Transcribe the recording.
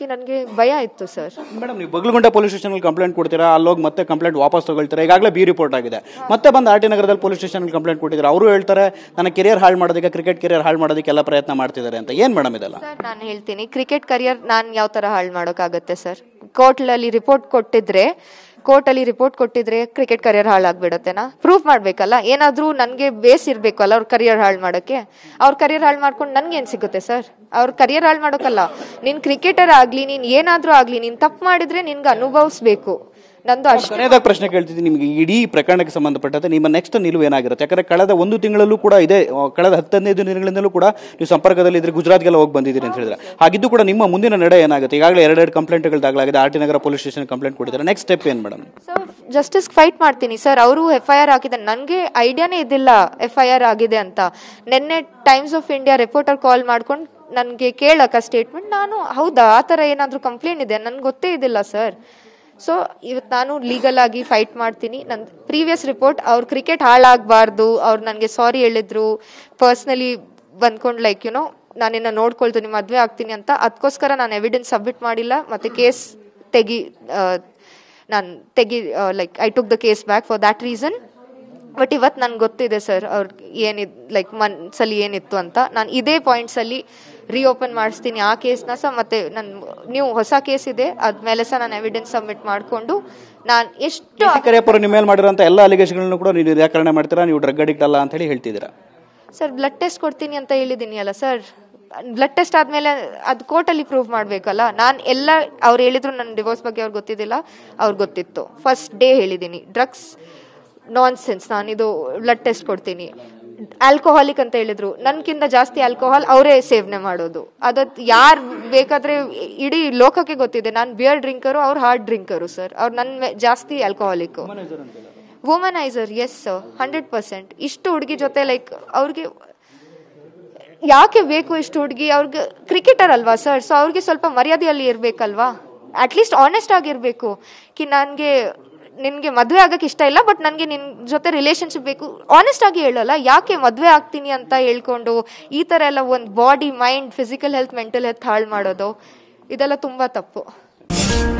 ಅದಕ್ಕೆ ನನಗೆ ಭಯ ಇತ್ತು ಸರ್ ಮೇಡಮ್ ನೀವು ಬಗಲಗುಂಡ ಪೊಲೀಸ್ ಸ್ಟೇಷನ್ ಕಂಪ್ಲೇಂಟ್ ಕೊಡ್ತೀರಾ ಅಲ್ಲೋಗಿ ಮತ್ತೆ ಕಂಪ್ಲೇಂಟ್ ವಾಪಸ್ ತಗೊಳ್ತಾರೆ ಈಗಾಗಲೇ ಬಿ ರಿಪೋರ್ಟ್ ಆಗಿದೆ ಮತ್ತೆ ಬಂದು ಆರ್ ಟಿ ನಗರದಲ್ಲಿ ಪೊಲೀಸ್ ಸ್ಟೇಷನ್ ಕಂಪ್ಲೇಂಟ್ ಕೊಟ್ಟಿದ್ದಾರೆ ಅವರು ಹೇಳ್ತಾರೆ ನನ್ನ ಕೆರಿಯರ್ ಹಾಳು ಮಾಡೋದಕ್ಕೆ ಕ್ರಿಕೆಟ್ ಕೆರಿಯರ್ ಹಾಳು ಮಾಡೋದಕ್ಕೆ ಪ್ರಯತ್ನ ಮಾಡ್ತಿದ್ದಾರೆ ಅಂತ ಏನು ಮೇಡಮ್ ಇದೆಲ್ಲ ಸರ್ ನಾನು ಹೇಳ್ತೀನಿ ಕ್ರಿಕೆಟ್ ಕರಿಯರ್ ನಾನು ಯಾವ ಥರ ಹಾಳು ಮಾಡೋಕ್ಕಾಗತ್ತೆ ಸರ್ ಕೋರ್ಟ್ಲಲ್ಲಿ ರಿಪೋರ್ಟ್ ಕೊಟ್ಟಿದ್ರೆ ಕೋರ್ಟಲ್ಲಿ ರಿಪೋರ್ಟ್ ಕೊಟ್ಟಿದ್ರೆ ಕ್ರಿಕೆಟ್ ಕರಿಯರ್ ಹಾಳಾಗ್ಬಿಡತ್ತೆನಾ ಪ್ರೂಫ್ ಮಾಡಬೇಕಲ್ಲ ಏನಾದರೂ ನನಗೆ ಬೇಸ್ ಇರಬೇಕು ಅಲ್ಲ ಅವ್ರ ಕರಿಯರ್ ಹಾಳು ಮಾಡೋಕ್ಕೆ ಅವ್ರ ಕರಿಯರ್ ಹಾಳು ಮಾಡ್ಕೊಂಡು ನನಗೇನು ಸಿಗುತ್ತೆ ಸರ್ ಅವ್ರ ಕರಿಯರ್ ಹಾಳು ಮಾಡೋಕ್ಕಲ್ಲ ನಿನ್ನ ಕ್ರಿಕೆಟರ್ ಆಗಲಿ ನೀನು ಏನಾದರೂ ಆಗಲಿ ನೀನು ತಪ್ಪು ಮಾಡಿದರೆ ನಿನ್ಗೆ ಅನುಭವಿಸ್ಬೇಕು ನಂದು ಪ್ರಶ್ನೆ ಕೇಳ್ತಿದ್ದೀನಿ ನಿಮಗೆ ಇಡೀ ಪ್ರಕರಣಕ್ಕೆ ಸಂಬಂಧಪಟ್ಟಂತೆ ನಿಮ್ಮ ನೆಕ್ಸ್ಟ್ ನಿಲುವು ಏನಾಗಿರುತ್ತೆ ಯಾಕಂದ್ರೆ ಕಳೆದ ಒಂದು ತಿಂಗಳಲ್ಲೂ ಕೂಡ ಇದೆ ಕಳೆದ ಹತ್ತದೈದು ದಿನಗಳಿಂದಲೂ ಕೂಡ ನೀವು ಸಂಪರ್ಕದಲ್ಲಿ ಇದ್ರೆ ಗುಜರಾತ್ಗೆಲ್ಲ ಹೋಗಿ ಬಂದಿದ್ದೀರಿ ಅಂತ ಹೇಳಿದ್ರೆ ಹಾಗಿದ್ದು ಕೂಡ ನಿಮ್ಮ ಮುಂದಿನ ನಡೆ ಏನಾಗುತ್ತೆ ಈಗಾಗಲೇ ಎರಡೆರಡು ಕಂಪ್ಲೇಂಟ್ಗಳು ದಾಖಲಾಗಿದೆ R T Nagar police station complaint ಕೊಟ್ಟಿದ್ದಾರೆ ನೆಕ್ಸ್ಟ್ ಸ್ಟೆಪ್ ಏನು ಮೇಡಮ್ ಸರ್ ಜಸ್ಟಿಸ್ ಫೈಟ್ ಮಾಡ್ತೀನಿ ಸರ್ ಅವರು ಎಫ್ ಐ ಆರ್ ಹಾಕಿದ್ದಾರೆ ನನಗೆ ಐಡಿಯಾನೇ ಇದಿಲ್ಲ ಎಫ್ ಐ ಆರ್ ಆಗಿದೆ ಅಂತ ನಿನ್ನೆ Times of India reporter call ಮಾಡ್ಕೊಂಡು ನನಗೆ ಕೇಳಕ್ಕ ಸ್ಟೇಟ್ಮೆಂಟ್ ನಾನು ಹೌದಾ ಆ ಥರ ಏನಾದರೂ ಕಂಪ್ಲೇಂಟ್ ಇದೆ ನನಗೆ ಗೊತ್ತೇ ಇದಿಲ್ಲ ಸರ್ ಸೊ ಇವತ್ತು ನಾನು ಲೀಗಲ್ ಆಗಿ ಫೈಟ್ ಮಾಡ್ತೀನಿ ನನ್ನ ಪ್ರೀವಿಯಸ್ ರಿಪೋರ್ಟ್ ಅವ್ರು ಕ್ರಿಕೆಟ್ ಹಾಳಾಗಬಾರ್ದು ಅವ್ರು ನನಗೆ ಸಾರಿ ಹೇಳಿದ್ರು ಪರ್ಸ್ನಲಿ ಬಂದ್ಕೊಂಡು ಲೈಕ್ ಯುನೋ ನಾನಿನ್ನ ನೋಡ್ಕೊಳ್ತೀನಿ ಮದುವೆ ಆಗ್ತೀನಿ ಅಂತ ಅದಕ್ಕೋಸ್ಕರ ನಾನು ಎವಿಡೆನ್ಸ್ ಸಬ್ಮಿಟ್ ಮಾಡಿಲ್ಲ ಮತ್ತು ಕೇಸ್ ತೆಗಿ ನಾನು ತೆಗಿ like I took the case back for that reason but ಇವತ್ತು ನನಗೆ ಗೊತ್ತಿದೆ ಸರ್ ಅವ್ರ ಏನಿದ್ ಲೈಕ್ ಮನ್ಸಲ್ಲಿ ಏನಿತ್ತು ಅಂತ ನಾನು ಇದೇ ಪಾಯಿಂಟ್ಸಲ್ಲಿ ಓಪನ್ ಮಾಡಿಸ್ತೀನಿ ಆ ಕೇಸ್ನ ಸಹ ಮತ್ತೆ ನನ್ನ ನೀವು ಹೊಸ ಕೇಸ್ ಇದೆ ಅದ್ಮೇಲೆ ಸಹ ನಾನು ಎವಿಡೆನ್ಸ್ ಸಬ್ಮಿಟ್ ಮಾಡಿಕೊಂಡು ನಾನು ಎಷ್ಟು ಕರಿಯಪ್ಪರು ನಿಮ್ಮ ಮೇಲೆ ಮಾಡಿರೋಂಥ ಎಲ್ಲ ಅಲಿಗೇಷನ್ಗಳನ್ನು ಕೂಡ ನೀವು ನಿರಾಕರಣೆ ಮಾಡ್ತೀರಾ ನೀವು ಡ್ರಗ್ ಅಡಿಕ್ಟ್ ಅಲ್ಲ ಅಂತ ಹೇಳಿ ಹೇಳ್ತಿದ್ದೀರಾ ಸರ್ ಬ್ಲಡ್ ಟೆಸ್ಟ್ ಕೊಡ್ತೀನಿ ಅಂತ ಹೇಳಿದ್ದೀನಿ ಅಲ್ಲ ಸರ್ ಬ್ಲಡ್ ಟೆಸ್ಟ್ ಆದಮೇಲೆ ಅದು ಕೋರ್ಟಲ್ಲಿ ಪ್ರೂವ್ ಮಾಡಬೇಕಲ್ಲ ನಾನು ಎಲ್ಲ ಅವ್ರು ಹೇಳಿದ್ರು ನನ್ನ ಡಿವೋರ್ಸ್ ಬಗ್ಗೆ ಅವ್ರಿಗೆ ಗೊತ್ತಿದ್ದಿಲ್ಲ ಅವ್ರಿಗೆ ಗೊತ್ತಿತ್ತು ಫಸ್ಟ್ ಡೇ ಹೇಳಿದ್ದೀನಿ ಡ್ರಗ್ಸ್ ನಾನ್ ಸೆನ್ಸ್ ಇದು ಬ್ಲಡ್ ಟೆಸ್ಟ್ ಕೊಡ್ತೀನಿ ಆಲ್ಕೋಹಾಲಿಕ್ ಅಂತ ಹೇಳಿದ್ರು ನನ್ಕಿಂತ ಜಾಸ್ತಿ ಆಲ್ಕೋಹಾಲ್ ಅವರೇ ಸೇವನೆ ಮಾಡೋದು ಅದು ಯಾರು ಬೇಕಾದ್ರೆ ಇಡೀ ಲೋಕಕ್ಕೆ ಗೊತ್ತಿದೆ ನಾನು ಬಿಯರ್ ಡ್ರಿಂಕರು ಅವ್ರು ಹಾರ್ಡ್ ಡ್ರಿಂಕರು ಸರ್ ಅವ್ರು ನನ್ನ ಜಾಸ್ತಿ alcoholic womaniser yes sir hundred percent ಇಷ್ಟು ಹುಡುಗಿ ಜೊತೆ ಲೈಕ್ ಅವ್ರಿಗೆ ಯಾಕೆ ಬೇಕು ಇಷ್ಟು ಹುಡುಗಿ ಅವ್ರಿಗೆ ಕ್ರಿಕೆಟರ್ ಅಲ್ವಾ ಸರ್ ಸೊ ಅವ್ರಿಗೆ ಸ್ವಲ್ಪ ಮರ್ಯಾದೆಯಲ್ಲಿ ಇರಬೇಕಲ್ವಾ ಅಟ್ಲೀಸ್ಟ್ ಆನೆಸ್ಟ್ ಆಗಿರ್ಬೇಕು ಕಿ ನನಗೆ ನಿನಗೆ ಮದುವೆ ಆಗೋಕ್ಕೆ ಇಷ್ಟ ಇಲ್ಲ ಬಟ್ ನನಗೆ ನಿನ್ನ ಜೊತೆ ರಿಲೇಶನ್ಶಿಪ್ ಬೇಕು ಆನೆಸ್ಟ್ ಆಗಿ ಹೇಳಲ್ಲ ಯಾಕೆ ಮದುವೆ ಆಗ್ತೀನಿ ಅಂತ ಹೇಳ್ಕೊಂಡು ಈ ಥರ ಎಲ್ಲ ಒಂದು body mind physical health mental health ಹಾಳು ಮಾಡೋದು ಇದೆಲ್ಲ ತುಂಬ ತಪ್ಪು